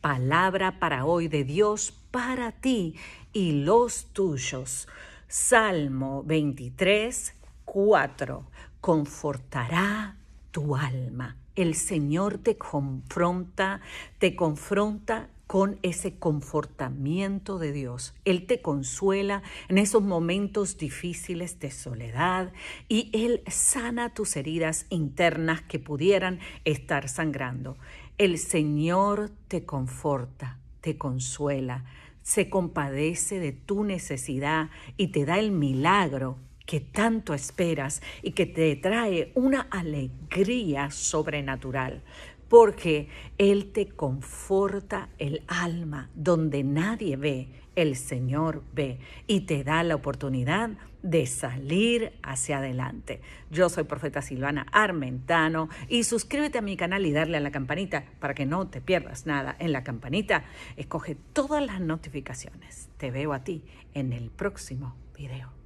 Palabra para hoy de Dios para ti y los tuyos. Salmo 23, 4. Confortará tu alma. El Señor te confronta, te confronta con ese confortamiento de Dios. Él te consuela en esos momentos difíciles de soledad y Él sana tus heridas internas que pudieran estar sangrando. El Señor te conforta, te consuela, se compadece de tu necesidad y te da el milagro que tanto esperas y que te trae una alegría sobrenatural porque Él te conforta el alma donde nadie ve, el Señor ve y te da la oportunidad de salir hacia adelante. Yo soy profeta Silvana Armentano y suscríbete a mi canal y darle a la campanita para que no te pierdas nada. En la campanita escoge todas las notificaciones. Te veo a ti en el próximo video.